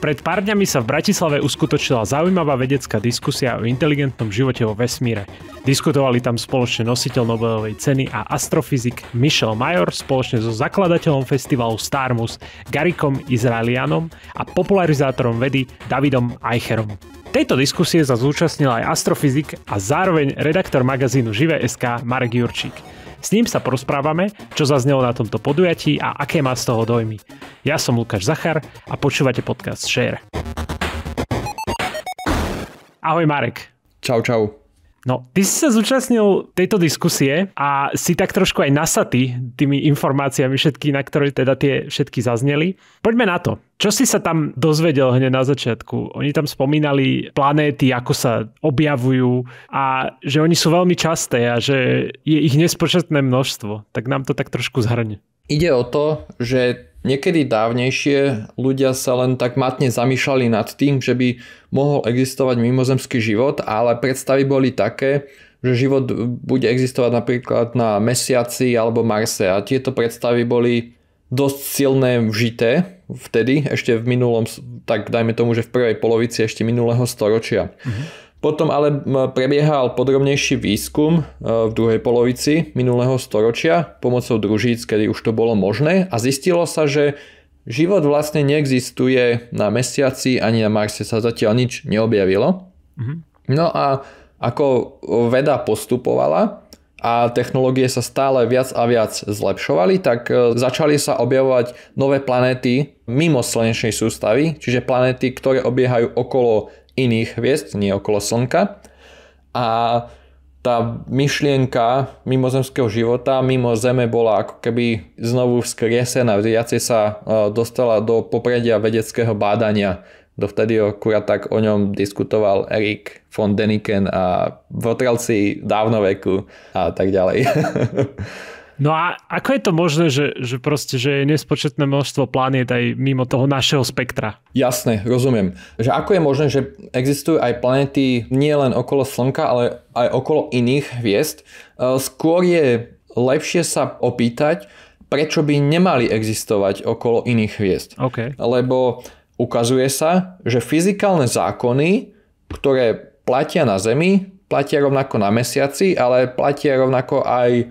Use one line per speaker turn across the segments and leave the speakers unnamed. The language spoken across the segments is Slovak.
Pred pár dňami sa v Bratislave uskutočila zaujímavá vedecká diskusia o inteligentnom živote vo vesmíre. Diskutovali tam spoločne nositeľ Nobelovej ceny a astrofyzik Michel Major spoločne so zakladateľom festivalu Starmus Garikom Izraelianom a popularizátorom vedy Davidom Eicherom. Tejto diskusie sa zúčastnil aj astrofyzik a zároveň redaktor magazínu Živé.sk Marek Jurčík. S ním sa porozprávame, čo zaznelo na tomto podujatí a aké má z toho dojmy. Ja som Lukáš Zachar a počúvate podcast Share. Ahoj Marek. Čau, čau. No, ty si sa zúčastnil tejto diskusie a si tak trošku aj nasatý tými informáciami všetky, na ktoré teda tie všetky zazneli. Poďme na to. Čo si sa tam dozvedel hneď na začiatku? Oni tam spomínali planéty, ako sa objavujú a že oni sú veľmi časté a že je ich nespočetné množstvo. Tak nám to tak trošku zhrne.
Ide o to, že Niekedy dávnejšie ľudia sa len tak matne zamýšľali nad tým, že by mohol existovať mimozemský život, ale predstavy boli také, že život bude existovať napríklad na Mesiaci alebo Marse a tieto predstavy boli dosť silné vžité vtedy, ešte v minulom, tak dajme tomu, že v prvej polovici ešte minulého storočia. Mhm. Potom ale prebiehal podrobnejší výskum e, v druhej polovici minulého storočia pomocou družíc, kedy už to bolo možné a zistilo sa, že život vlastne neexistuje na mesiaci ani na Marse sa zatiaľ nič neobjavilo. Mhm. No a ako veda postupovala a technológie sa stále viac a viac zlepšovali, tak e, začali sa objavovať nové planéty mimo slnečnej sústavy, čiže planéty, ktoré obiehajú okolo iných hviezd, nie okolo Slnka. A tá myšlienka mimozemského života mimo Zeme bola ako keby znovu vzkriesená, viacej sa e, dostala do popredia vedeckého bádania. Dovtedy akurát tak o ňom diskutoval Erik von Deniken a votrelci veku, a tak ďalej.
No a ako je to možné, že, že proste, že je nespočetné množstvo planiet aj
mimo toho našeho spektra? Jasne, rozumiem. Že ako je možné, že existujú aj planéty nie len okolo Slnka, ale aj okolo iných hviezd? E, skôr je lepšie sa opýtať, prečo by nemali existovať okolo iných hviezd. Okay. Lebo ukazuje sa, že fyzikálne zákony, ktoré platia na Zemi, platia rovnako na Mesiaci, ale platia rovnako aj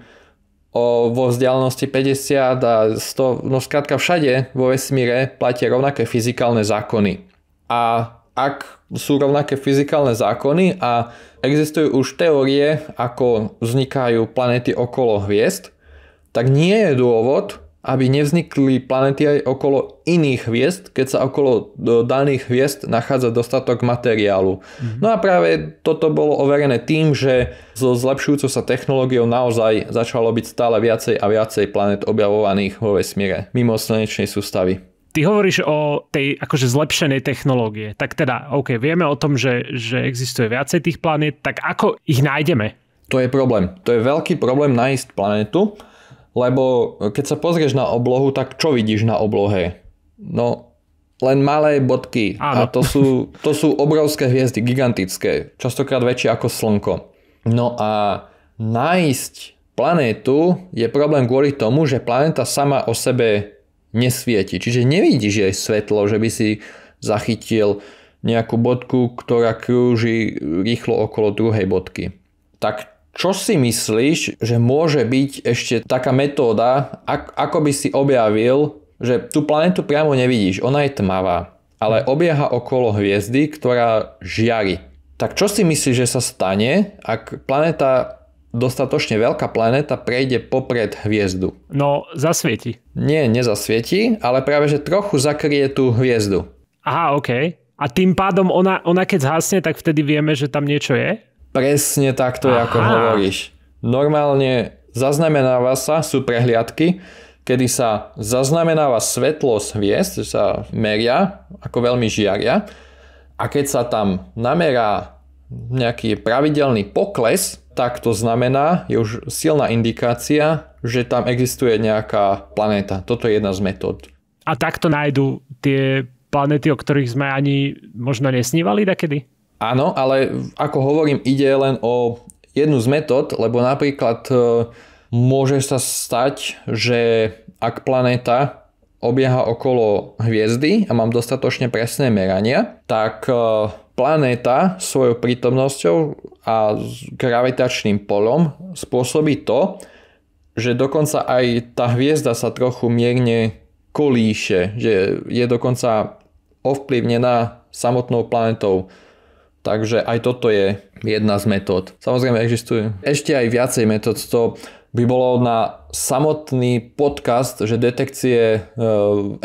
o, vo vzdialenosti 50 a 100, no skrátka všade vo vesmíre platia rovnaké fyzikálne zákony. A ak sú rovnaké fyzikálne zákony a existujú už teórie, ako vznikajú planéty okolo hviezd, tak nie je dôvod, aby nevznikli planety aj okolo iných hviezd, keď sa okolo daných hviezd nachádza dostatok materiálu. Mm-hmm. No a práve toto bolo overené tým, že so zlepšujúcou sa technológiou naozaj začalo byť stále viacej a viacej planet objavovaných vo vesmíre, mimo slnečnej sústavy.
Ty hovoríš o tej akože zlepšenej technológie. Tak teda, OK, vieme o tom, že, že
existuje viacej tých planét, tak ako ich nájdeme? To je problém. To je veľký problém nájsť planetu, lebo keď sa pozrieš na oblohu, tak čo vidíš na oblohe? No, len malé bodky. Áno. A to sú, to sú obrovské hviezdy, gigantické, častokrát väčšie ako Slnko. No a nájsť planétu je problém kvôli tomu, že planéta sama o sebe nesvieti. Čiže nevidíš jej svetlo, že by si zachytil nejakú bodku, ktorá krúži rýchlo okolo druhej bodky. Tak čo si myslíš, že môže byť ešte taká metóda, ako by si objavil, že tú planetu priamo nevidíš, ona je tmavá, ale hm. obieha okolo hviezdy, ktorá žiari. Tak čo si myslíš, že sa stane, ak planéta dostatočne veľká planéta prejde popred hviezdu. No, zasvieti. Nie, nezasvieti, ale práve že trochu
zakrie tú hviezdu. Aha, OK. A tým pádom ona, ona keď zhasne, tak vtedy vieme, že tam niečo je?
Presne takto, Aha. ako hovoríš. Normálne zaznamenáva sa, sú prehliadky, kedy sa zaznamenáva svetlo z hviezd, že sa meria, ako veľmi žiaria. A keď sa tam namerá nejaký pravidelný pokles, tak to znamená, je už silná indikácia, že tam existuje nejaká planéta. Toto je jedna z metód.
A takto nájdu tie planéty, o ktorých sme ani možno nesnívali takedy?
Áno, ale ako hovorím, ide len o jednu z metód, lebo napríklad e, môže sa stať, že ak planéta obieha okolo hviezdy a mám dostatočne presné merania, tak e, planéta svojou prítomnosťou a gravitačným polom spôsobí to, že dokonca aj tá hviezda sa trochu mierne kolíše, že je dokonca ovplyvnená samotnou planetou Takže aj toto je jedna z metód. Samozrejme existuje ešte aj viacej metód. To by bolo na samotný podcast, že detekcie e,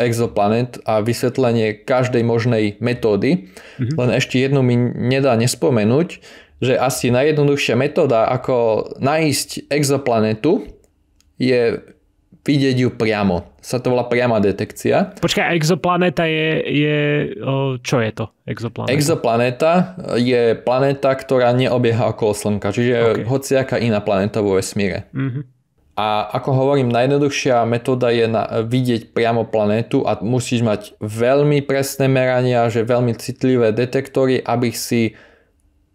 exoplanet a vysvetlenie každej možnej metódy. Mhm. Len ešte jednu mi nedá nespomenúť, že asi najjednoduchšia metóda, ako nájsť exoplanetu, je vidieť ju priamo. Sa to volá priama detekcia. Počkaj,
exoplanéta je, je čo je to? Exoplanéta?
Exoplanéta je planéta, ktorá neobieha okolo Slnka, čiže okay. hociaká iná planéta vo vesmíre. Mm-hmm. A ako hovorím, najjednoduchšia metóda je na, vidieť priamo planétu a musíš mať veľmi presné merania, že veľmi citlivé detektory, aby si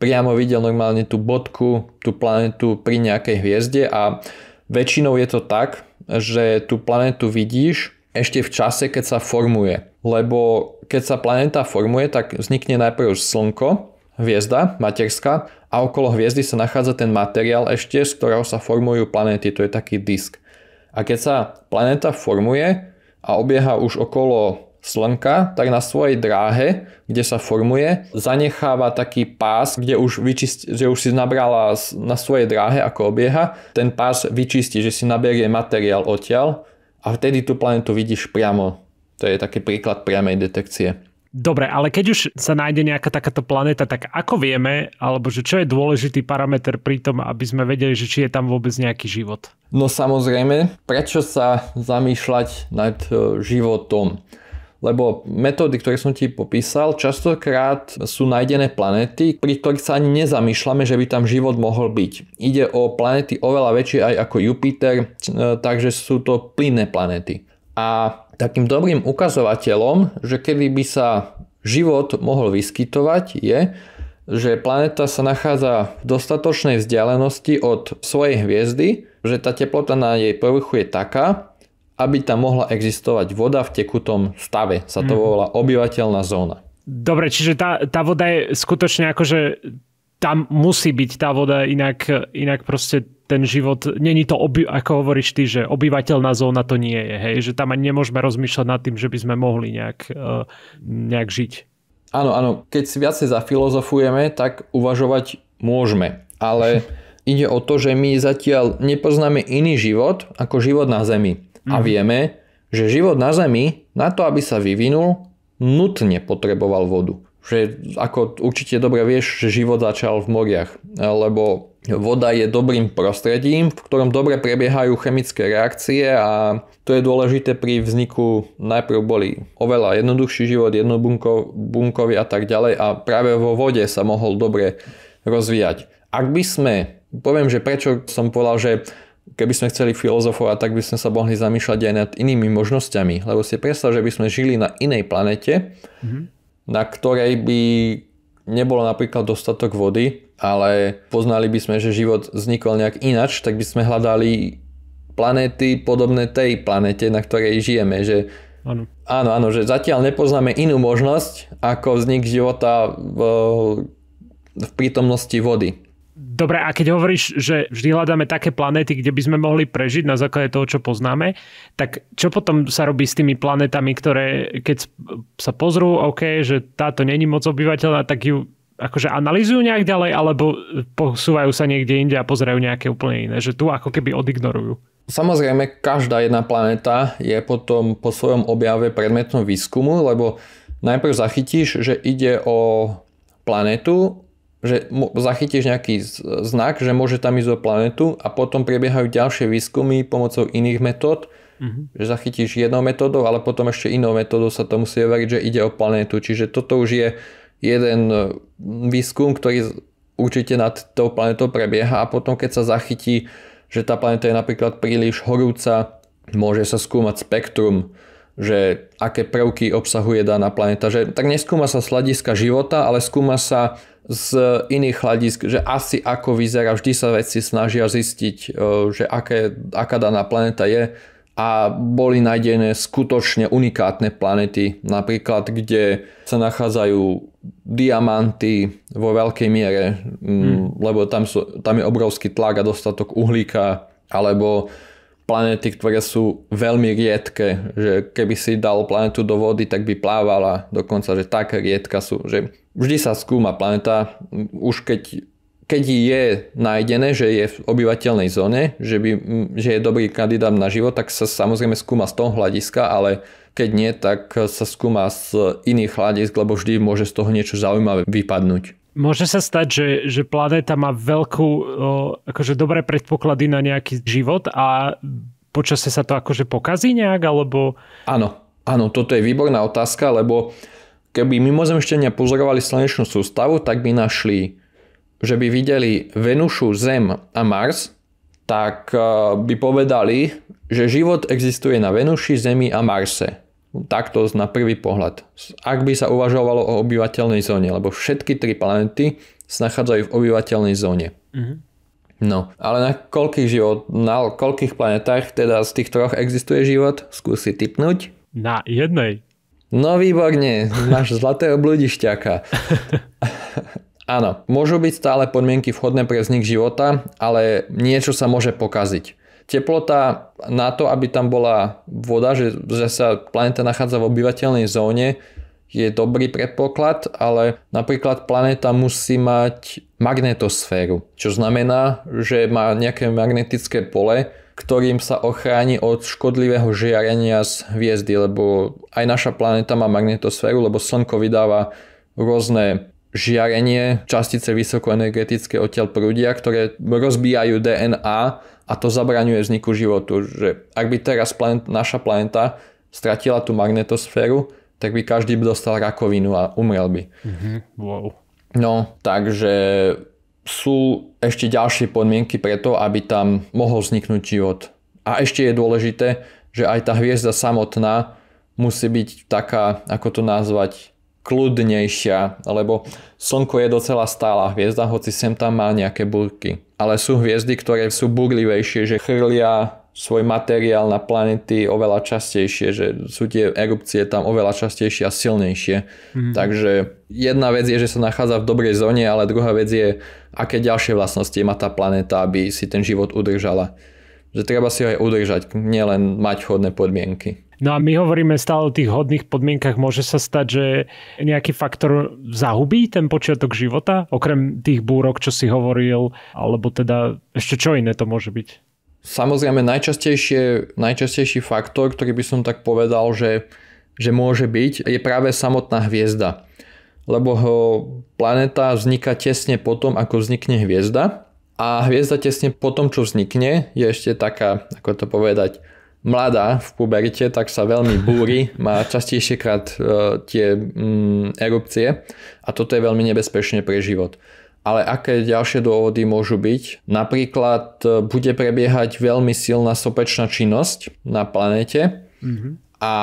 priamo videl normálne tú bodku, tú planétu pri nejakej hviezde a väčšinou je to tak, že tú planetu vidíš ešte v čase, keď sa formuje. Lebo keď sa planéta formuje, tak vznikne najprv Slnko, hviezda, materská, a okolo hviezdy sa nachádza ten materiál ešte, z ktorého sa formujú planéty, to je taký disk. A keď sa planéta formuje a obieha už okolo Slnka, tak na svojej dráhe, kde sa formuje, zanecháva taký pás, kde už, vyčist, že už si nabrala na svojej dráhe, ako obieha, ten pás vyčistí, že si naberie materiál odtiaľ a vtedy tú planetu vidíš priamo. To je taký príklad priamej detekcie.
Dobre, ale keď už sa nájde nejaká takáto planéta, tak ako vieme, alebo že čo je dôležitý parameter pri tom, aby sme vedeli, že či je tam vôbec nejaký život? No
samozrejme, prečo sa zamýšľať nad e, životom? lebo metódy, ktoré som ti popísal, častokrát sú nájdené planéty, pri ktorých sa ani nezamýšľame, že by tam život mohol byť. Ide o planéty oveľa väčšie aj ako Jupiter, e, takže sú to plynné planéty. A takým dobrým ukazovateľom, že kedy by sa život mohol vyskytovať, je, že planéta sa nachádza v dostatočnej vzdialenosti od svojej hviezdy, že tá teplota na jej povrchu je taká, aby tam mohla existovať voda v tekutom stave. Sa to mhm. volá obyvateľná zóna.
Dobre, čiže tá, tá voda je skutočne akože tam musí byť tá voda, inak, inak proste ten život, není to, oby, ako hovoríš ty, že obyvateľná zóna to nie je, hej, že tam ani nemôžeme rozmýšľať nad tým, že by sme mohli nejak, eh, nejak žiť.
Áno, áno, keď si viacej zafilozofujeme, tak uvažovať môžeme, ale ide o to, že my zatiaľ nepoznáme iný život ako život na Zemi. Mm-hmm. A mhm. vieme, že život na Zemi na to, aby sa vyvinul, nutne potreboval vodu. Že ako určite dobre vieš, že život začal v moriach, lebo voda je dobrým prostredím, v ktorom dobre prebiehajú chemické reakcie a to je dôležité pri vzniku najprv boli oveľa jednoduchší život, jednobunkový a tak ďalej a práve vo vode sa mohol dobre rozvíjať. Ak by sme, poviem, že prečo som povedal, že keby sme chceli filozofovať, tak by sme sa mohli zamýšľať aj nad inými možnosťami. Lebo si predstav, že by sme žili na inej planete, mm-hmm. na ktorej by nebolo napríklad dostatok vody, ale poznali by sme, že život vznikol nejak inač, tak by sme hľadali planéty podobné tej planete, na ktorej žijeme. Že Áno. Áno, áno, že zatiaľ nepoznáme inú možnosť ako vznik života v, v prítomnosti vody.
Dobre, a keď hovoríš, že vždy hľadáme také planéty, kde by sme mohli prežiť na základe toho, čo poznáme, tak čo potom sa robí s tými planetami, ktoré keď sa pozrú, OK, že táto není moc obyvateľná, tak ju akože analýzujú nejak ďalej, alebo posúvajú sa niekde inde a pozerajú nejaké úplne iné, že tu ako keby odignorujú.
Samozrejme, každá jedna planéta je potom po svojom objave predmetom výskumu, lebo najprv zachytíš, že ide o planetu, že zachytíš nejaký znak, že môže tam ísť o planetu a potom prebiehajú ďalšie výskumy pomocou iných metód, mm-hmm. že zachytíš jednou metódou, ale potom ešte inou metódou sa to musí veriť, že ide o planetu. Čiže toto už je jeden e, výskum, ktorý určite nad tou planetou prebieha a potom keď sa zachytí, že tá planeta je napríklad príliš horúca, môže sa skúmať spektrum že aké prvky obsahuje daná planeta. Že, tak neskúma sa sladiska života, ale skúma sa z iných hľadisk, že asi ako vyzerá, vždy sa veci snažia zistiť, e, že aké, aká daná planéta je a boli nájdené skutočne unikátne planety, napríklad kde sa nachádzajú diamanty vo veľkej miere, hmm. lebo tam, sú, tam je obrovský tlak a dostatok uhlíka, alebo planéty, ktoré sú veľmi riedke, že keby si dal planetu do vody, tak by plávala dokonca, že tak riedka sú, že vždy sa skúma planeta, už keď, keď je nájdené, že je v obyvateľnej zóne, že, by, že je dobrý kandidát na život, tak sa samozrejme skúma z toho hľadiska, ale keď nie, tak sa skúma z iných hľadisk, lebo vždy môže z toho niečo zaujímavé vypadnúť.
Môže sa stať, že, že planéta má veľkú, akože dobré predpoklady na nejaký život a
počasie sa to akože pokazí nejak, alebo... Áno, áno, toto je výborná otázka, lebo uh, keby mimozemšťania pozorovali slnečnú sústavu, tak by našli, že by videli Venušu, Zem a Mars, tak e, by povedali, že život existuje na Venuši, Zemi a Marse. Takto na prvý pohľad. Ak by sa uvažovalo o obyvateľnej zóne, lebo všetky tri planety sa nachádzajú v obyvateľnej zóne. Mm-hmm. No, ale na koľkých život, na koľkých planetách teda z tých troch existuje život? Skúsi typnúť. Na jednej. No výborne, máš zlatého obľudišťaka. Áno, môžu byť stále podmienky vhodné pre vznik života, ale niečo sa môže pokaziť. Teplota na to, aby tam bola voda, že, že sa planéta nachádza v obyvateľnej zóne, je dobrý predpoklad, ale napríklad planéta musí mať magnetosféru, čo znamená, že má nejaké magnetické pole, ktorým sa ochráni od škodlivého žiarenia z hviezdy, lebo aj naša planéta má magnetosféru, lebo Slnko vydáva rôzne žiarenie, častice vysokoenergetické odtiaľ prúdia, ktoré rozbijajú DNA a to zabraňuje vzniku životu. Že ak by teraz planet, naša planeta stratila tú magnetosféru, tak by každý by dostal rakovinu a umrel by.
Mm-hmm. Wow.
No, takže sú ešte ďalšie podmienky pre to, aby tam mohol vzniknúť život. A ešte je dôležité, že aj tá hviezda samotná musí byť taká, ako to nazvať, kľudnejšia, lebo Slnko je docela stála hviezda, hoci sem tam má nejaké burky. Ale sú hviezdy, ktoré sú burlivejšie, že chrlia svoj materiál na planety oveľa častejšie, že sú tie erupcie tam oveľa častejšie a silnejšie. Mm. Takže jedna vec je, že sa nachádza v dobrej zóne, ale druhá vec je, aké ďalšie vlastnosti má tá planéta, aby si ten život udržala. Že treba si ho aj udržať, nielen mať chodné podmienky.
No a my hovoríme stále o tých hodných podmienkach. Môže sa stať, že nejaký faktor zahubí ten počiatok života, okrem tých búrok, čo si hovoril, alebo teda ešte čo iné to môže byť?
Samozrejme, najčastejší faktor, ktorý by som tak povedal, že, že môže byť, je práve samotná hviezda. Lebo ho, planéta vzniká tesne potom, ako vznikne hviezda. A hviezda tesne po tom, čo vznikne, je ešte taká, ako to povedať, mladá v puberte, tak sa veľmi búri, má častejšiekrát krát e, tie mm, erupcie a toto je veľmi nebezpečné pre život ale aké ďalšie dôvody môžu byť? Napríklad e, bude prebiehať veľmi silná sopečná činnosť na planete mm-hmm. a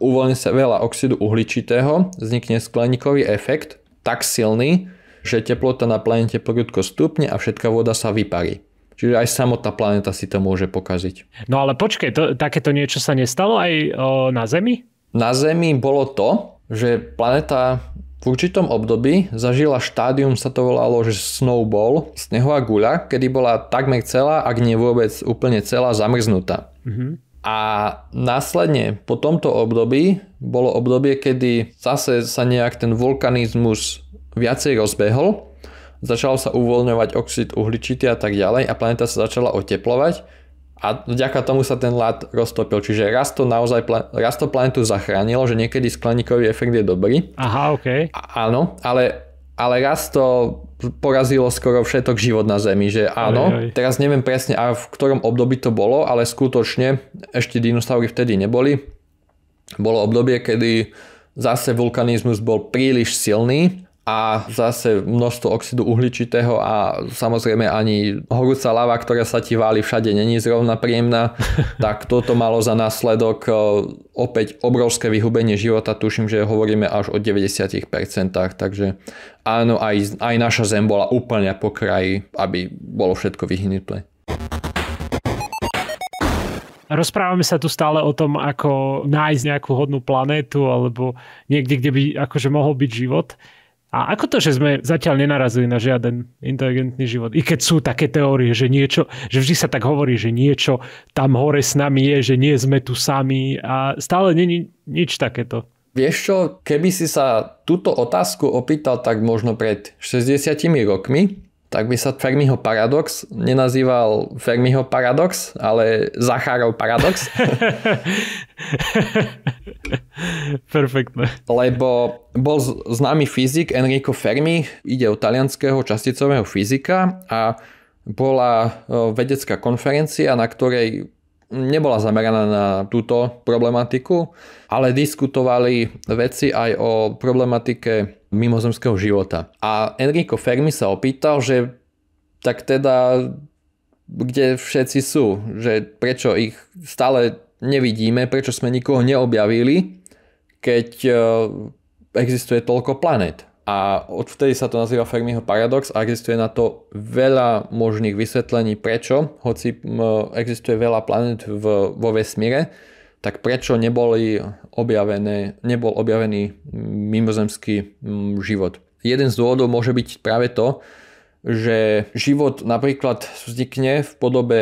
uvoľní sa veľa oxidu uhličitého, vznikne skleníkový efekt tak silný, že teplota na planete prudko stupne a všetká voda sa vyparí. Čiže aj samotná planéta si to môže pokaziť. No ale počkej, to, takéto niečo sa nestalo aj o, na Zemi? Na Zemi bolo to, že planéta v určitom období zažila štádium, sa to volalo, že snowball, snehová guľa, kedy bola takmer celá, ak nie vôbec úplne celá, zamrznutá. Mm-hmm. A následne po tomto období bolo obdobie, kedy zase sa nejak ten vulkanizmus viacej rozbehol, začal sa uvoľňovať oxid uhličitý a tak ďalej a planéta sa začala oteplovať a vďaka tomu sa ten ľad roztopil. Čiže raz to naozaj raz to planetu zachránilo, že niekedy skleníkový efekt je dobrý. Aha, OK. A, áno, ale, ale raz to porazilo skoro všetok život na Zemi, že áno, aj, aj. teraz neviem presne a v ktorom období to bolo, ale skutočne ešte dinosaury vtedy neboli. Bolo obdobie, kedy zase vulkanizmus bol príliš silný a zase množstvo oxidu uhličitého a samozrejme ani horúca lava, ktorá sa ti váli všade, není zrovna príjemná, tak toto malo za následok e, opäť obrovské vyhubenie života, tuším, že hovoríme až o 90%, takže áno, aj, aj naša zem bola úplne po kraji, aby bolo všetko vyhnuté.
Rozprávame sa tu stále o tom, ako nájsť nejakú hodnú planétu alebo niekde, kde by akože mohol byť život. A ako to, že sme zatiaľ nenarazili na žiaden inteligentný život? I keď sú také teórie, že niečo, že vždy sa tak hovorí, že niečo tam hore s nami je, že nie sme tu sami a stále není nič takéto.
Vieš čo, keby si sa túto otázku opýtal tak možno pred 60 rokmi, tak by sa Fermiho paradox nenazýval Fermiho paradox, ale Zachárov paradox. Perfektne. Lebo bol známy fyzik Enrico Fermi, ide o talianského časticového fyzika a bola vedecká konferencia, na ktorej nebola zameraná na túto problematiku, ale diskutovali veci aj o problematike mimozemského života. A Enrico Fermi sa opýtal, že tak teda kde všetci sú, že prečo ich stále nevidíme, prečo sme nikoho neobjavili, keď eh, existuje toľko planet. A odvtedy sa to nazýva Fermiho paradox a existuje na to veľa možných vysvetlení prečo, hoci existuje veľa planet v, vo vesmíre tak prečo neboli objavené, nebol objavený mimozemský mm, život. Jeden z dôvodov môže byť práve to, že život napríklad vznikne v podobe,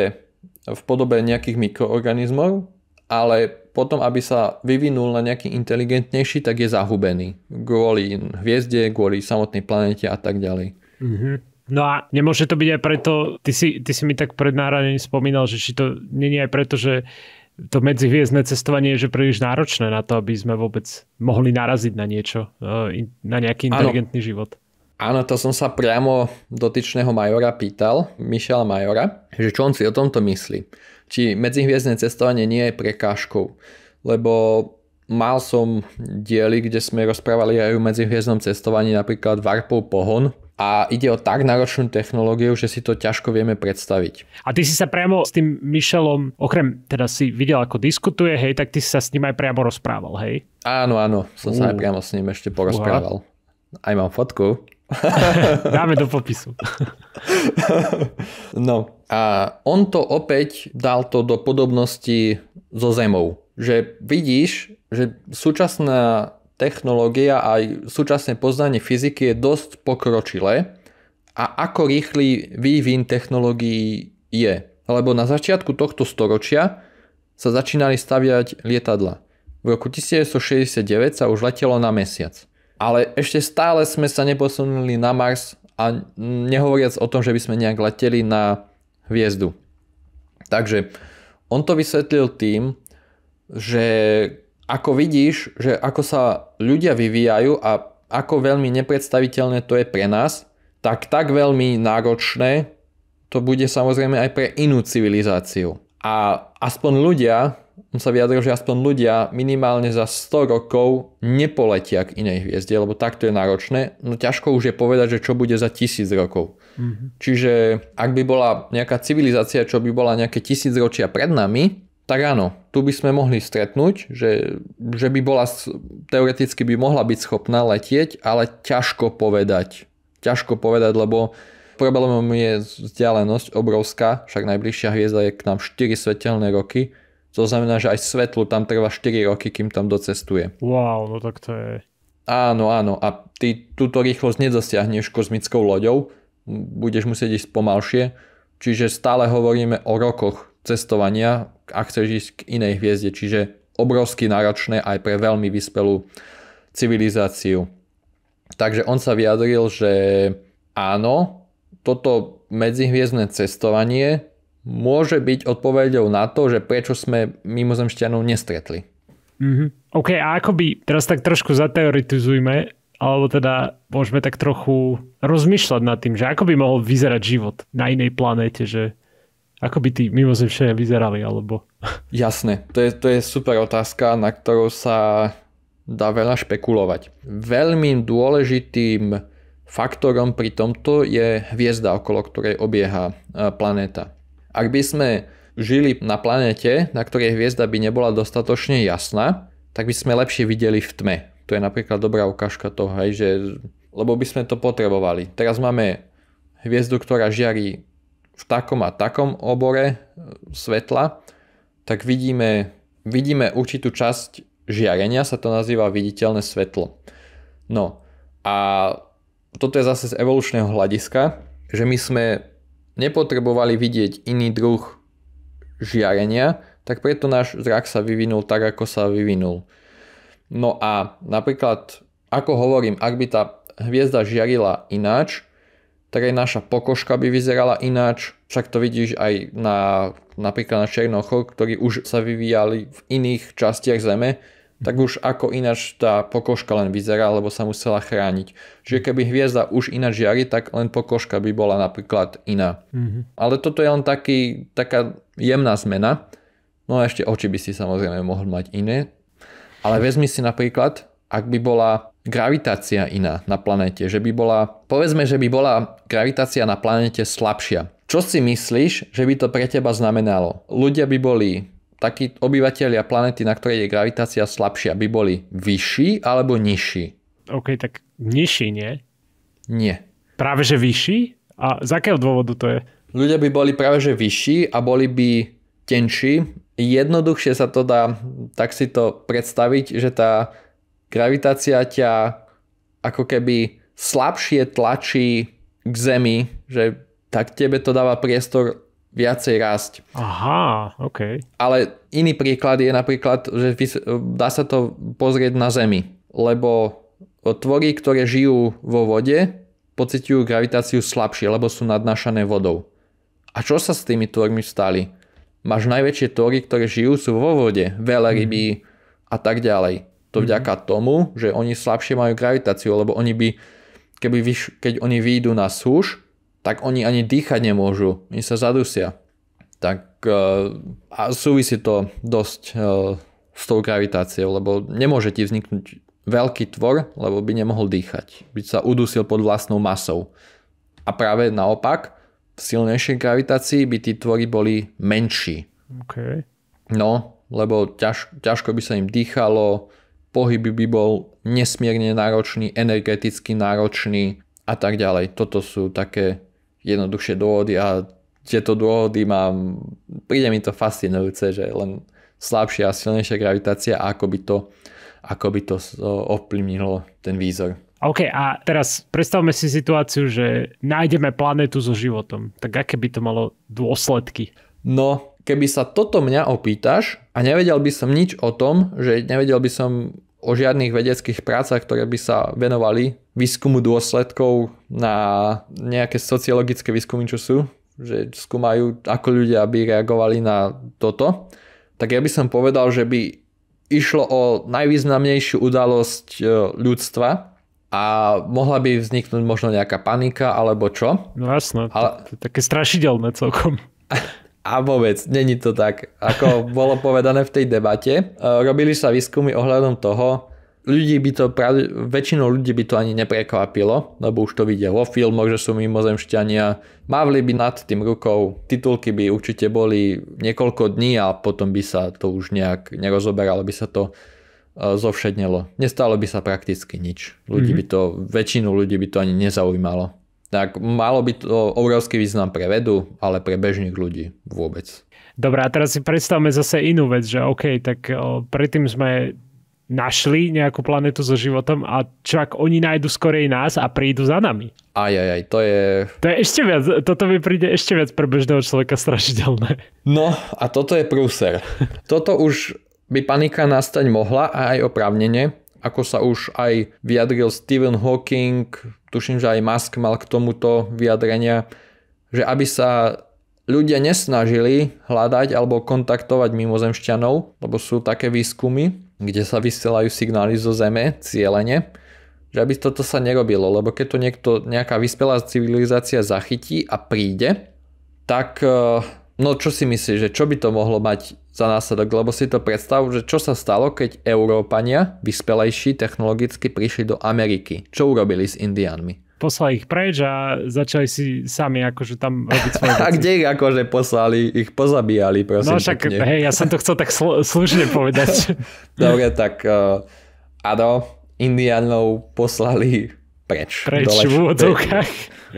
v podobe nejakých mikroorganizmov, ale potom, aby sa vyvinul na nejaký inteligentnejší, tak je zahubený. Kvôli hviezde, kvôli samotnej planete a tak ďalej.
Mm-hmm. No a nemôže to byť aj preto, ty si, ty si mi tak pred náradením spomínal, že či to není aj preto, že to medzihviezdne cestovanie je že príliš náročné na to, aby sme vôbec mohli naraziť na niečo, e, na nejaký inteligentný ano. život.
Áno, to som sa priamo dotyčného Majora pýtal, Michela Majora, že čo on si o tomto myslí. Či medzihviezdne cestovanie nie je prekážkou. Lebo mal som diely, kde sme rozprávali aj o medzihviezdnom cestovaní, napríklad Varpov pohon, a ide o tak náročnú technológiu, že si to ťažko vieme predstaviť. A ty si sa priamo s tým
Michelom, okrem teda si videl, ako diskutuje, hej, tak ty si sa s ním aj priamo rozprával, hej?
Áno, áno, som uh. sa aj priamo s ním ešte porozprával. Uh. Aj mám fotku.
Dáme do popisu.
no a on to opäť dal to do podobnosti so zemou. Že vidíš, že súčasná technológia aj súčasné poznanie fyziky je dosť pokročilé a ako rýchly vývin technológií je. Lebo na začiatku tohto storočia sa začínali staviať lietadla. V roku 1969 sa už letelo na mesiac. Ale ešte stále sme sa neposunuli na Mars a nehovoriac o tom, že by sme nejak leteli na hviezdu. Takže on to vysvetlil tým, že ako vidíš, že ako sa ľudia vyvíjajú a ako veľmi nepredstaviteľné to je pre nás, tak tak veľmi náročné to bude samozrejme aj pre inú civilizáciu. A aspoň ľudia, on sa vyjadril, že aspoň ľudia minimálne za 100 rokov nepoletia k inej hviezde, lebo takto je náročné. No ťažko už je povedať, že čo bude za tisíc rokov. Mm-hmm. Čiže ak by bola nejaká civilizácia, čo by bola nejaké tisíc ročia pred nami, tak áno, tu by sme mohli stretnúť, že, že by bola, teoreticky by mohla byť schopná letieť, ale ťažko povedať. Ťažko povedať, lebo problémom je vzdialenosť obrovská, však najbližšia hviezda je k nám 4 svetelné roky, to znamená, že aj svetlu tam trvá 4 roky, kým tam docestuje.
Wow, no tak to je...
Áno, áno, a ty túto rýchlosť nedosiahneš kozmickou loďou, budeš musieť ísť pomalšie, čiže stále hovoríme o rokoch, cestovania, ak chceš ísť k inej hviezde, čiže obrovsky náročné aj pre veľmi vyspelú civilizáciu. Takže on sa vyjadril, že áno, toto medzihviezdne cestovanie môže byť odpovedou na to, že prečo sme mimozemšťanov nestretli.
Mm-hmm. OK, a ako by, teraz tak trošku zateoretizujme, alebo teda môžeme tak trochu rozmýšľať nad tým, že ako by mohol vyzerať život na inej planéte, že ako by tí mimozemšťania vyzerali, alebo...
Jasné, to je, to je super otázka, na ktorú sa dá veľa špekulovať. Veľmi dôležitým faktorom pri tomto je hviezda, okolo ktorej obieha e, planéta. Ak by sme žili na planete, na ktorej hviezda by nebola dostatočne jasná, tak by sme lepšie videli v tme. To je napríklad dobrá ukážka toho, hej, že lebo by sme to potrebovali. Teraz máme hviezdu, ktorá žiari v takom a takom obore e, svetla, tak vidíme, vidíme určitú časť žiarenia, sa to nazýva viditeľné svetlo. No a toto je zase z evolučného hľadiska, že my sme nepotrebovali vidieť iný druh žiarenia, tak preto náš zrak sa vyvinul tak, ako sa vyvinul. No a napríklad, ako hovorím, ak by tá hviezda žiarila ináč, tak aj naša pokožka by vyzerala ináč. Však to vidíš aj na, napríklad na černochoch, ktorí už sa vyvíjali v iných častiach Zeme, tak už ako ináč tá pokožka len vyzerá, lebo sa musela chrániť. Čiže keby hviezda už ináč žiari, tak len pokožka by bola napríklad iná. Mm-hmm. Ale toto je len taký, taká jemná zmena. No a ešte oči by si samozrejme mohol mať iné. Ale vezmi si napríklad, ak by bola gravitácia iná na planéte, že by bola, povedzme, že by bola gravitácia na planéte slabšia. Čo si myslíš, že by to pre teba znamenalo? Ľudia by boli takí obyvateľia planéty, na ktorej je gravitácia slabšia, by boli vyšší alebo nižší? OK, tak nižší, nie? Nie. Práve že vyšší? A z akého dôvodu to je? Ľudia by boli práve že vyšší a boli by tenší. Jednoduchšie sa to dá tak si to predstaviť, že tá gravitácia ťa ako keby slabšie tlačí k zemi, že tak tebe to dáva priestor viacej rásť.
Aha, OK.
Ale iný príklad je napríklad, že dá sa to pozrieť na Zemi, lebo tvory, ktoré žijú vo vode, pocitujú gravitáciu slabšie, lebo sú nadnášané vodou. A čo sa s tými tvormi stali? Máš najväčšie tvory, ktoré žijú, sú vo vode, veľa mhm. ryby mm. a tak ďalej. To mhm. vďaka tomu, že oni slabšie majú gravitáciu, lebo oni by, keby vyš, keď oni výjdu na súž, tak oni ani dýchať nemôžu, oni sa zadusia. Tak eh, a súvisí to dosť eh, s tou gravitáciou, lebo nemôže ti vzniknúť veľký tvor, lebo by nemohol dýchať. By sa udusil pod vlastnou masou. A práve naopak, v silnejšej gravitácii by tí tvory boli menší. Okay. No, lebo ťaž, ťažko by sa im dýchalo, pohyb by bol nesmierne náročný, energeticky náročný a tak ďalej. Toto sú také jednoduchšie dôvody a tieto dôvody mám, príde mi to fascinujúce, že len slabšia a silnejšia gravitácia a ako by to, ako by to ovplyvnilo ten výzor.
OK, a teraz predstavme si situáciu, že nájdeme planetu
so životom. Tak aké by to malo dôsledky? No, Keby sa toto mňa opýtaš a nevedel by som nič o tom, že nevedel by som o žiadnych vedeckých prácach, ktoré by sa venovali výskumu dôsledkov na nejaké sociologické výskumy, čo sú, že skúmajú, ako ľudia by reagovali na toto, tak ja by som povedal, že by išlo o najvýznamnejšiu udalosť e, ľudstva a mohla by vzniknúť možno nejaká panika alebo čo. No jasno, Ale... to, to je také strašidelné celkom. A vôbec, není to tak, ako bolo povedané v tej debate. E, robili sa výskumy ohľadom toho, ľudí by to, väčšinou ľudí by to ani neprekvapilo, lebo už to vidia vo filmoch, že sú mimozemšťania. Mávli by nad tým rukou, titulky by určite boli niekoľko dní a potom by sa to už nejak nerozoberalo, by sa to e, zovšednelo. Nestalo by sa prakticky nič. Ľudí mm-hmm. by to, väčšinu ľudí by to ani nezaujímalo tak malo by to obrovský význam pre vedu, ale pre bežných ľudí vôbec.
Dobre, a teraz si predstavme zase inú vec, že OK, tak o, predtým sme našli nejakú planetu so životom a čo ak oni nájdu skorej nás a prídu za nami? Aj, aj, aj, to je... To je ešte viac, toto mi príde ešte viac pre bežného človeka strašidelné.
No a toto je prúser. toto už by panika nastať mohla a aj oprávnene, ako sa už aj vyjadril Stephen Hawking, tuším, že aj Musk mal k tomuto vyjadrenia, že aby sa ľudia nesnažili hľadať alebo kontaktovať mimozemšťanov, lebo sú také výskumy, kde sa vysielajú signály zo Zeme cieľene, že aby toto sa nerobilo, lebo keď to niekto, nejaká vyspelá civilizácia zachytí a príde, tak eh, No čo si myslíš, že čo by to mohlo mať za následok? Lebo si to predstav, že čo sa stalo, keď Európania, vyspelejší technologicky, prišli do Ameriky. Čo urobili s Indiánmi?
poslali ich preč a začali si sami akože tam robiť
svoje A kde ich akože poslali? Ich pozabíjali, prosím. No však, pekne. hej, ja
som to chcel tak slu- slušne povedať.
Dobre, tak uh, eh, áno, Indianov poslali preč. Preč do leš- v úvodzovkách.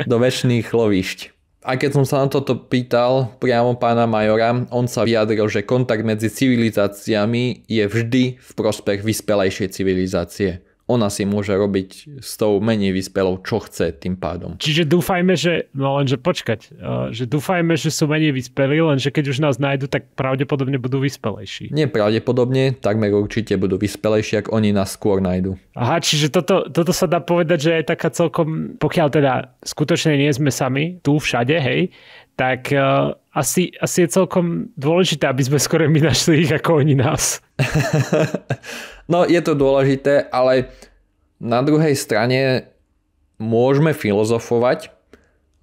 Do väčšných lovišť. A keď som sa na toto pýtal priamo pána Majora, on sa vyjadril, že kontakt medzi civilizáciami je vždy v prospech vyspelejšej civilizácie ona si môže robiť s tou menej vyspelou, čo chce tým pádom.
Čiže dúfajme, že, no lenže počkať, eh, že dúfajme, že sú menej vyspelí, lenže keď už nás nájdu, tak pravdepodobne budú
vyspelejší. Nie pravdepodobne, takmer určite budú vyspelejší, ak oni nás skôr nájdu. Aha,
čiže toto, toto sa dá povedať, že je taká celkom, pokiaľ teda skutočne nie sme sami, tu všade, hej, tak uh, asi, asi je celkom dôležité, aby sme skôr my našli ich ako oni nás.
No je to dôležité, ale na druhej strane môžeme filozofovať,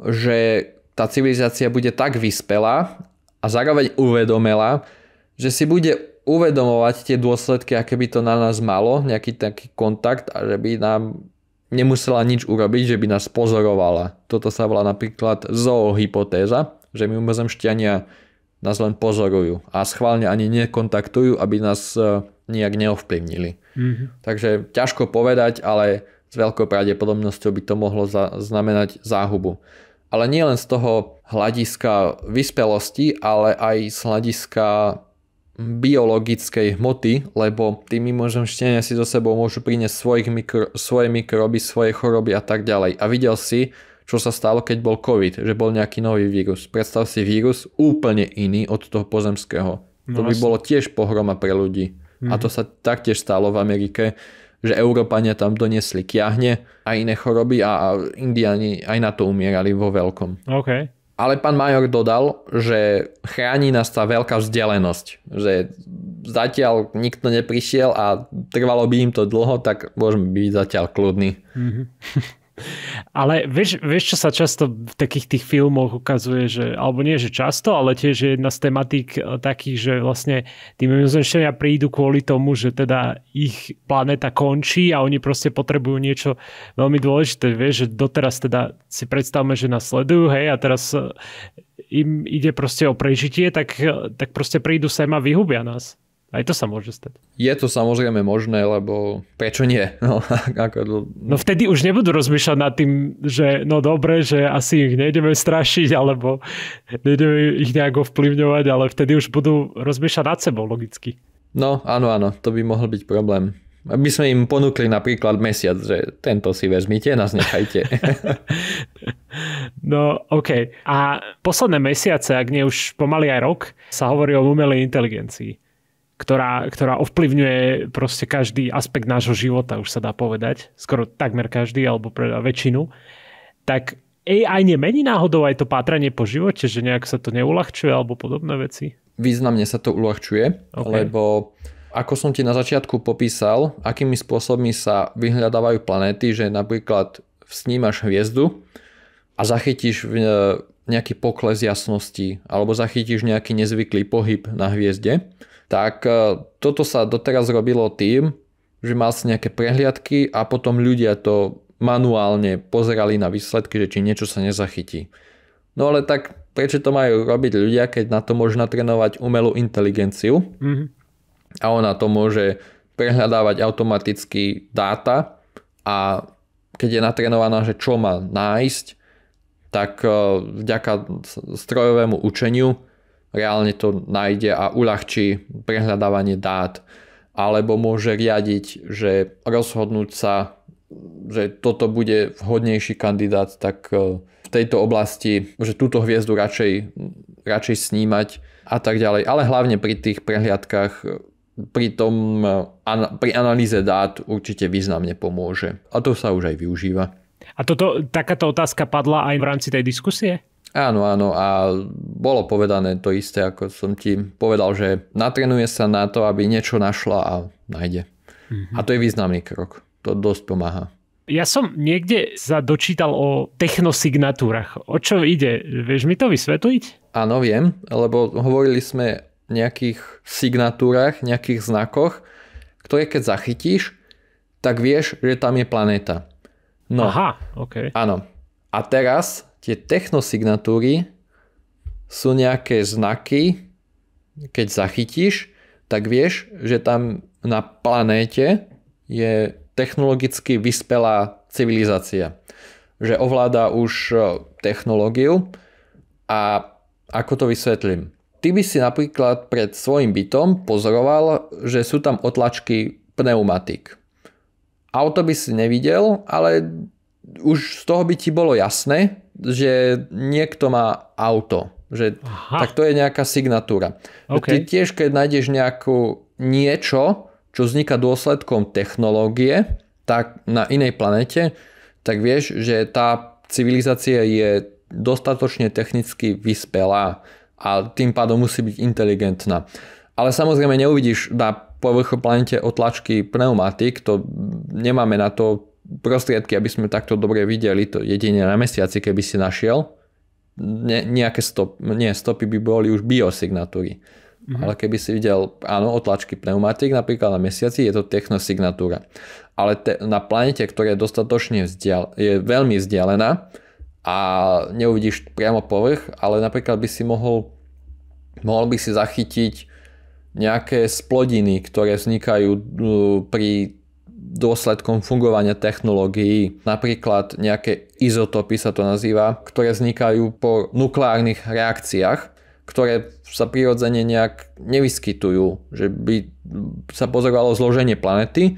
že tá civilizácia bude tak vyspelá a zároveň uvedomela, že si bude uvedomovať tie dôsledky, aké by to na nás malo, nejaký taký kontakt a že by nám nemusela nič urobiť, že by nás pozorovala. Toto sa volá napríklad zoohypotéza, že my mimozemšťania nás len pozorujú a schválne ani nekontaktujú, aby nás eh, nejak neovplyvnili. Mm-hmm. Takže ťažko povedať, ale s veľkou pravdepodobnosťou by to mohlo za- znamenať záhubu. Ale nie len z toho hľadiska vyspelosti, ale aj z hľadiska biologickej hmoty, lebo tí mimožemštenia si so sebou môžu priniesť svojich mikro, svoje mikroby, svoje choroby a tak ďalej. A videl si, čo sa stalo, keď bol COVID, že bol nejaký nový vírus. Predstav si vírus úplne iný od toho pozemského. No, to by bolo tiež pohroma pre ľudí. Mm-hmm. A to mhm. sa taktiež stalo v Amerike, že Európania tam doniesli kiahne a iné choroby a, a Indiani aj na to umierali vo veľkom. Okay. Ale pán Major dodal, že chráni nás tá veľká vzdialenosť, že zatiaľ nikto neprišiel a trvalo by im to dlho, tak môžeme byť zatiaľ kľudní.
Mm-hmm. Ale vieš, vieš, čo sa často v takých tých filmoch ukazuje, že, alebo nie, že často, ale tiež je jedna z tematík e, takých, že vlastne tí mimozemšťania prídu kvôli tomu, že teda ich planéta končí a oni proste potrebujú niečo veľmi dôležité. Vieš, že doteraz teda si predstavme, že nás sledujú, hej, a teraz e, im ide proste o prežitie, tak, e, tak proste prídu sem a vyhubia nás. Aj to sa môže stať.
Je to samozrejme možné, lebo prečo nie? No, ako...
no vtedy už nebudú rozmýšľať nad tým, že no dobre, že asi ich nejdeme strašiť, alebo nejdeme ich nejako vplyvňovať, ale vtedy už budú rozmýšľať nad sebou logicky.
No áno, áno, to by mohol byť problém. Aby sme im ponúkli napríklad mesiac, že tento si vezmite, nás nechajte.
no, OK. A posledné mesiace, ak nie už pomaly aj rok, sa hovorí o umelej inteligencii ktorá, ktorá ovplyvňuje proste každý aspekt nášho života, už sa dá povedať, skoro takmer každý, alebo pre väčšinu, tak AI nemení náhodou aj to pátranie po živote, že nejak sa to neulahčuje alebo podobné veci?
Významne sa to uľahčuje, okay. lebo ako som ti na začiatku popísal, akými spôsobmi sa vyhľadávajú planéty, že napríklad snímaš hviezdu a zachytíš e, nejaký pokles jasnosti alebo zachytíš nejaký nezvyklý pohyb na hviezde tak e, toto sa doteraz robilo tým, že mal si nejaké prehliadky a potom ľudia to manuálne pozerali na výsledky, že či niečo sa nezachytí. No ale tak prečo to majú robiť ľudia, keď na to môžu natrénovať umelú inteligenciu mm-hmm. a ona to môže prehľadávať automaticky dáta a keď je natrénovaná, že čo má nájsť, tak e, vďaka strojovému učeniu reálne to nájde a uľahčí prehľadávanie dát, alebo môže riadiť, že rozhodnúť sa, že toto bude vhodnejší kandidát, tak e, v tejto oblasti, že túto hviezdu radšej, radšej snímať a tak ďalej. Ale hlavne pri tých prehliadkách pri, tom, e, pri analýze dát určite významne pomôže. A to sa už aj využíva. A toto, takáto otázka padla aj v rámci tej diskusie? Áno, áno a bolo povedané to isté, ako som ti povedal, že natrenuje sa na to, aby niečo našla a nájde. Mm-hmm. A to je významný krok. To dosť pomáha.
Ja som niekde sa dočítal o technosignatúrach. O čo ide?
Vieš mi to
vysvetliť?
Áno, viem, lebo hovorili sme nejakých signatúrach, nejakých znakoch, ktoré keď zachytíš, tak vieš, že tam je planéta.
No, Aha, OK.
Áno. A teraz tie technosignatúry sú nejaké znaky, keď zachytíš, tak vieš, že tam na planéte je technologicky vyspelá civilizácia. Že ovláda už e, technológiu a ako to vysvetlím. Ty by si napríklad pred svojim bytom pozoroval, že sú tam otlačky pneumatik. Auto by si nevidel, ale už z toho by ti bolo jasné, že niekto má auto. Že, tak to je nejaká signatúra. Okay. Ty tiež, keď nájdeš nejakú niečo, čo vzniká dôsledkom technológie, tak na inej planete, tak vieš, že tá civilizácia je dostatočne technicky vyspelá a tým pádom musí byť inteligentná. Ale samozrejme neuvidíš na povrchu planete otlačky pneumatik, to nemáme na to prostriedky, aby sme takto dobre videli, to jedine na mesiaci, keby si našiel, ne, nejaké stop, nie, stopy by boli už biosignatúry. Mm-hmm. Ale keby si videl, áno, otlačky pneumatik napríklad na mesiaci, je to technosignatúra. Ale te, na planete, ktorá je dostatočne vzdial, je veľmi vzdialená a neuvidíš priamo povrch, ale napríklad by si mohol, mohol by si zachytiť nejaké splodiny, ktoré vznikajú no, pri dôsledkom fungovania technológií. Napríklad nejaké izotopy sa to nazýva, ktoré vznikajú po nukleárnych reakciách, ktoré sa prirodzene nejak nevyskytujú, že by sa pozorovalo zloženie planety,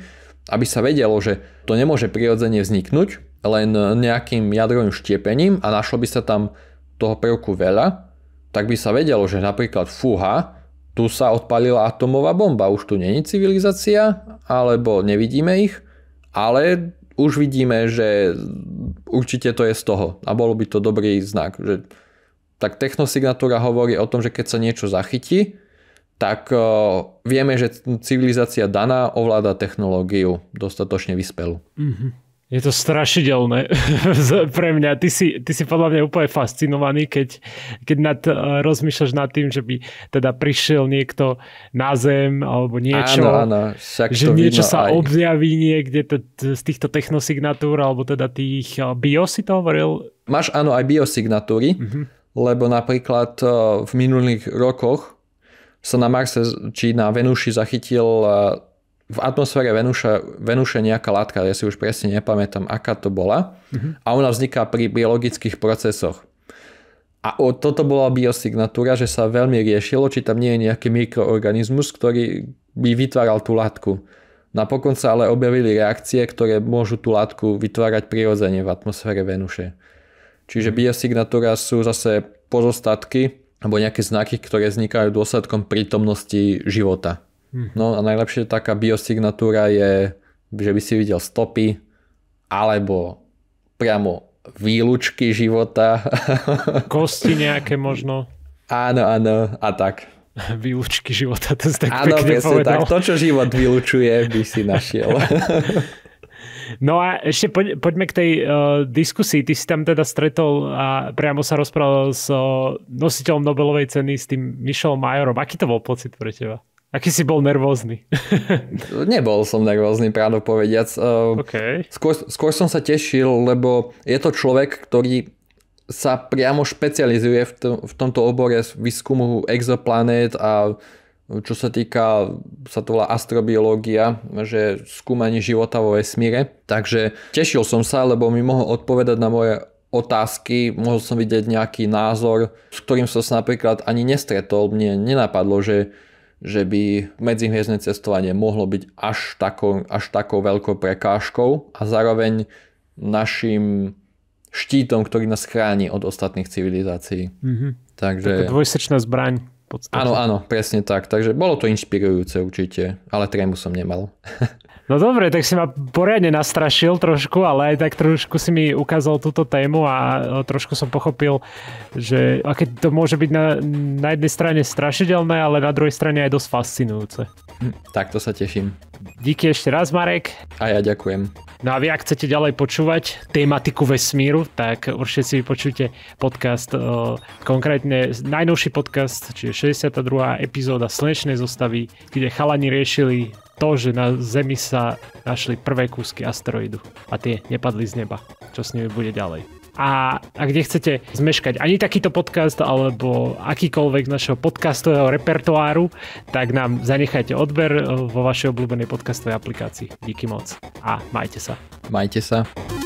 aby sa vedelo, že to nemôže prirodzene vzniknúť len nejakým jadrovým štiepením a našlo by sa tam toho prvku veľa, tak by sa vedelo, že napríklad fúha tu sa odpalila atomová bomba, už tu není civilizácia, alebo nevidíme ich, ale už vidíme, že určite to je z toho a bolo by to dobrý znak. Že... Tak technosignatúra hovorí o tom, že keď sa niečo zachytí, tak e, vieme, že civilizácia daná ovláda technológiu dostatočne vyspelú.
Mm-hmm. Je to strašidelné pre mňa. Ty si, ty si podľa mňa úplne fascinovaný, keď, keď nad, uh, rozmýšľaš nad tým, že by teda prišiel niekto na zem alebo niečo. Áno, áno. Však že to niečo sa aj. objaví niekde t- t- z týchto technosignatúr alebo teda tých uh, eh,
bios si to hovoril? Máš áno aj biosignatúry, uh-huh. lebo napríklad uh, v minulých rokoch sa na Marse či na Venuši zachytil uh, v atmosfére venuša Venuše nejaká látka, ja si už presne nepamätám, aká to bola, uh-huh. a ona vzniká pri biologických procesoch. A o, toto bola biosignatúra, že sa veľmi riešilo, či tam nie je nejaký mikroorganizmus, ktorý by vytváral tú látku. Napokon sa ale objavili reakcie, ktoré môžu tú látku vytvárať prirodzene v atmosfére Venuše. Čiže mhm. biosignatúra sú zase pozostatky alebo nejaké znaky, ktoré vznikajú dôsledkom prítomnosti života. Hm. No a najlepšie taká biosignatúra je, že by si videl stopy alebo priamo výlučky života. Kosti nejaké možno. Áno, áno, a tak. Výlučky života, to si
tak áno, pekne povedal. tak, to,
čo život vylučuje, by si našiel.
No a ešte poď, poďme k tej uh, diskusii. Ty si tam teda stretol a priamo sa rozprával s uh, nositeľom Nobelovej ceny, s tým Michelom Majorom. Aký to bol pocit pre teba? Aký si bol nervózny?
Nebol som nervózny, pravdu povediac. Ehm, okay. Skôr, skôr som sa tešil, lebo je to človek, ktorý sa priamo špecializuje v, tom, v tomto obore výskumu exoplanét a čo sa týka, sa to volá astrobiológia, že skúmanie života vo vesmíre. Takže tešil som sa, lebo mi mohol odpovedať na moje otázky, mohol som vidieť nejaký názor, s ktorým som sa napríklad ani nestretol. Mne nenapadlo, že že by medzihviezdne cestovanie mohlo byť až takou, až takou veľkou prekážkou a zároveň našim štítom, ktorý nás chráni od ostatných civilizácií. Mm-hmm. Takže... Taká
dvojsečná zbraň podstate. Áno, áno,
presne tak. Takže bolo to inšpirujúce určite, ale trému som nemal. No dobre, tak si ma poriadne nastrašil
trošku, ale aj tak trošku si mi ukázal túto tému a trošku som pochopil, že aké to môže byť na, na jednej strane strašidelné, ale na druhej strane aj dosť fascinujúce. Hm,
tak to sa teším. Díky
ešte raz, Marek. A ja ďakujem. No a vy, ak chcete ďalej počúvať tematiku vesmíru, tak určite si vypočujte podcast, e, konkrétne najnovší podcast, čiže 62. epizóda Slnečnej zostavy, kde chalani riešili to, že na Zemi sa našli prvé kúsky asteroidu a tie nepadli z neba. Čo s nimi bude ďalej? a, ak nechcete zmeškať ani takýto podcast alebo akýkoľvek našho podcastového repertoáru, tak nám zanechajte odber eh, vo vašej obľúbenej podcastovej aplikácii. Díky moc a majte sa.
Majte sa.